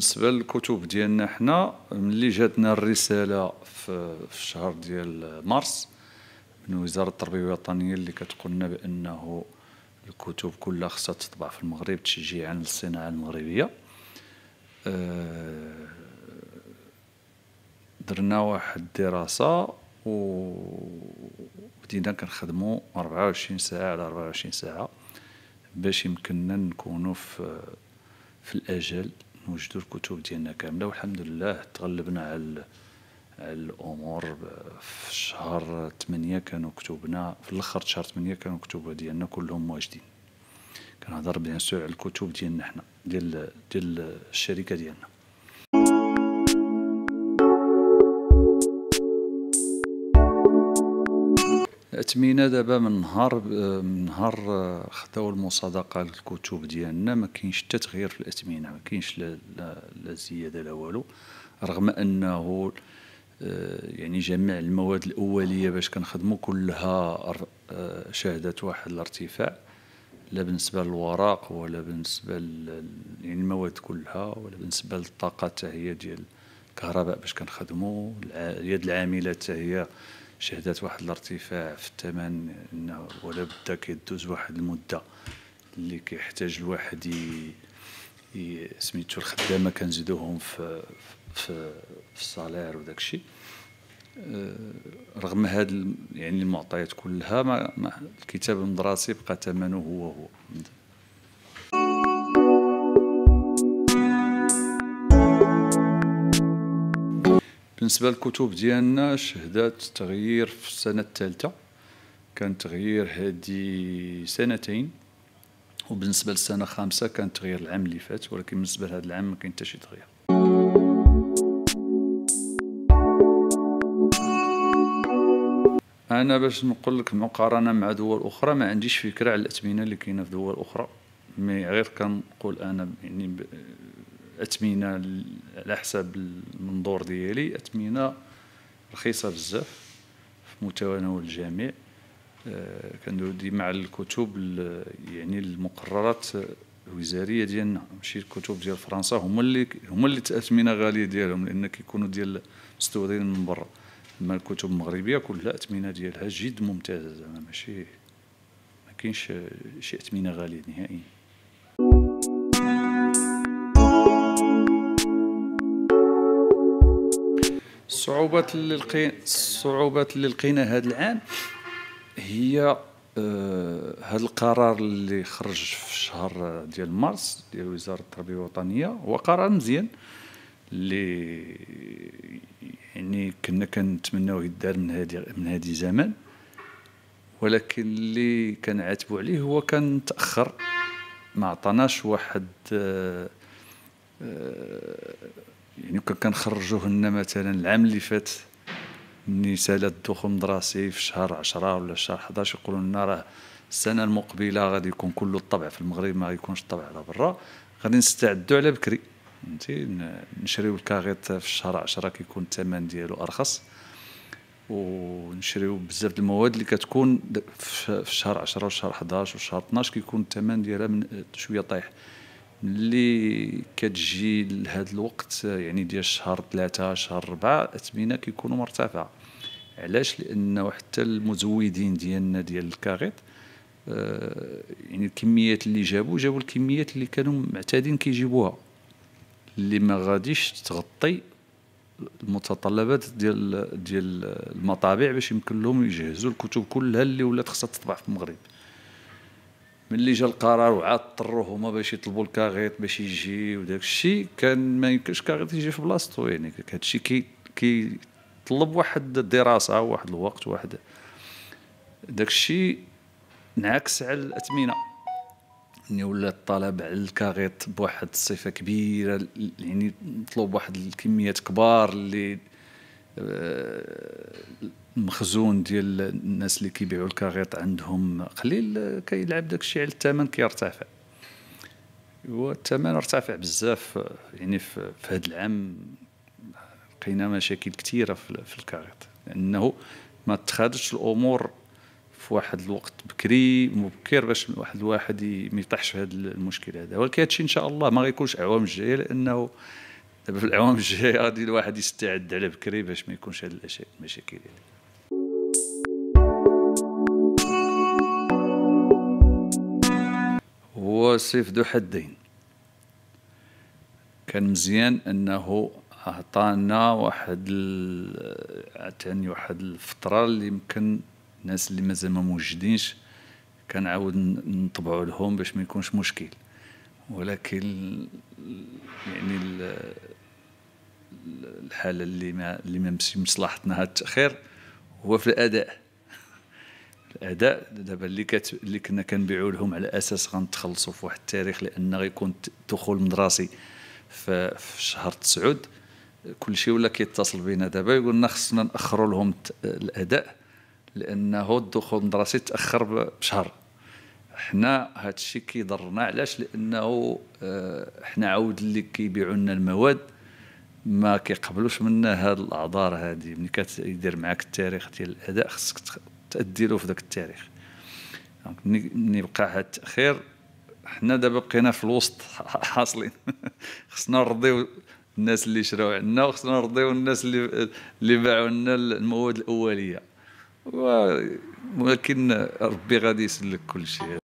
بالنسبه للكتب ديالنا حنا ملي جاتنا الرساله في الشهر ديال مارس من وزاره التربيه الوطنيه اللي كتقولنا بانه الكتب كلها خصها تطبع في المغرب تشجيعا للصناعه المغربيه آه، درنا واحد الدراسه و بدينا كنخدموا 24 ساعه على 24 ساعه باش يمكننا نكونوا في في الاجل نوجدوا الكتب ديالنا كامله والحمد لله تغلبنا على على الامور في شهر 8 كانوا كتبنا في الاخر شهر 8 كانوا كتب ديالنا كلهم واجدين كنهضر بيان سور على الكتب ديالنا حنا ديال ديال الشركه ديالنا التثمينه دابا من نهار من نهار آه، خداو المصادقه للكتب ديالنا ما كاينش حتى تغيير في الاثمنه ما كاينش لا لا زياده لا والو رغم انه آه، يعني جميع المواد الاوليه باش كنخدموا كلها آه، شهدت واحد الارتفاع لا بالنسبه للوراق ولا بالنسبه يعني المواد كلها ولا بالنسبه للطاقه حتى هي ديال الكهرباء باش كنخدموا اليد العامله حتى هي شهدت واحد الارتفاع في الثمن انه ولا بد كيدوز واحد المده اللي كيحتاج الواحد سميتو الخدامه كنزيدوهم في في في الصالير وداك الشيء أه، رغم هاد يعني المعطيات كلها ما الكتاب المدرسي بقى ثمنه هو هو بالنسبه للكتب ديالنا شهدت تغيير في السنه الثالثه كان تغيير هادي سنتين وبالنسبه للسنه الخامسه كان تغيير العام اللي فات ولكن بالنسبه لهذا العام ما كاين حتى شي تغيير انا باش نقول لك مقارنه مع دول اخرى ما عنديش فكره على الاثمنه اللي كاينه في دول اخرى مي غير كنقول انا يعني اثمنه على حساب المنظور ديالي اثمنه رخيصه بزاف في متناول الجميع آه، كندوي ديما على الكتب يعني المقررات الوزاريه ديالنا ماشي الكتب ديال فرنسا هما اللي هما اللي الاثمنه غاليه ديالهم لان كيكونوا ديال مستوردين من برا اما الكتب المغربيه كلها الاثمنه ديالها جد ممتازه زعما ماشي ما كاينش شي اثمنه غاليه نهائيا الصعوبات اللي لقينا الصعوبات اللي لقينا هذا العام هي هذا آه، القرار اللي خرج في شهر ديال مارس ديال وزاره التربيه الوطنيه هو قرار مزيان اللي يعني كنا كنتمناوه يدار من هذه من هذه زمان ولكن اللي كنعاتبوا عليه هو كان تاخر ما عطاناش واحد آه، آه، يعني كنخرجوه لنا مثلا العام اللي فات ملي سالى الدخول المدرسي في شهر 10 ولا شهر 11 يقولوا لنا راه السنه المقبله غادي يكون كله الطبع في المغرب ما يكونش الطبع على برا غادي نستعدوا على بكري فهمتي نشريو الكاغيط في شهر 10 كيكون الثمن ديالو ارخص ونشريو بزاف المواد اللي كتكون في شهر 10 وشهر 11 وشهر 12 كيكون الثمن ديالها شويه طايح اللي كتجي لهذا الوقت يعني ديال شهر ثلاثة شهر أربعة الأثمنة كيكونوا مرتفعة علاش لأنه حتى المزودين ديالنا ديال الكاغيط آه، يعني الكميات اللي جابوا جابوا الكميات اللي كانوا معتادين كيجيبوها اللي ما غاديش تغطي المتطلبات ديال ديال المطابع باش يمكن لهم يجهزوا الكتب كلها اللي ولات خصها تطبع في المغرب ملي جا القرار وعاد اضطروا هما باش يطلبوا الكاغيط باش يجي وداك الشيء كان ما يمكنش كاغيط يجي في بلاصتو يعني هذا الشيء كي كيطلب واحد الدراسه واحد الوقت واحد داك الشيء انعكس على الاثمنه يعني ولا الطلب على الكاغيط بواحد الصفه كبيره يعني مطلوب واحد الكميات كبار اللي المخزون ديال الناس اللي كيبيعوا الكاريط عندهم قليل كيلعب داك الشيء على الثمن كيرتفع والثمن ارتفع بزاف يعني في هذا العام لقينا مشاكل كثيره في الكاريط لانه ما تخادش الامور في واحد الوقت بكري مبكر باش واحد الواحد ما يطيحش في هذا المشكل هذا ولكن الشيء ان شاء الله ما غيكونش اعوام الجايه لانه دابا في العوام الجايه غادي الواحد يستعد على بكري باش ما يكونش هاد الاشياء المشاكل هذه هو سيف ذو حدين كان مزيان انه عطانا واحد عطاني واحد الفتره اللي يمكن الناس اللي مازال ما موجدينش كنعاود نطبعوا لهم باش ما يكونش مشكل ولكن يعني الحاله اللي ما اللي ما مصلحتنا هذا التاخير هو في الاداء الاداء دابا اللي كت... اللي كنا كنبيعوا لهم على اساس غنتخلصوا في واحد التاريخ لان غيكون الدخول المدرسي في... في شهر تسعود كل شيء ولا كيتصل بينا دابا يقول لنا خصنا ناخروا لهم الاداء لانه الدخول المدرسي تاخر بشهر حنا هذا الشيء كيضرنا علاش لانه آه، حنا عاود اللي كيبيعوا لنا المواد ما كيقبلوش منا هاد الاعذار هذه ملي كيدير معاك التاريخ ديال الاداء خصك تادي له في ذاك التاريخ ملي بقى هاد التاخير حنا دابا بقينا في الوسط حاصلين خصنا نرضيو الناس اللي شراو عندنا وخصنا نرضيو الناس اللي اللي باعوا لنا المواد الاوليه ولكن ربي غادي يسلك كل شيء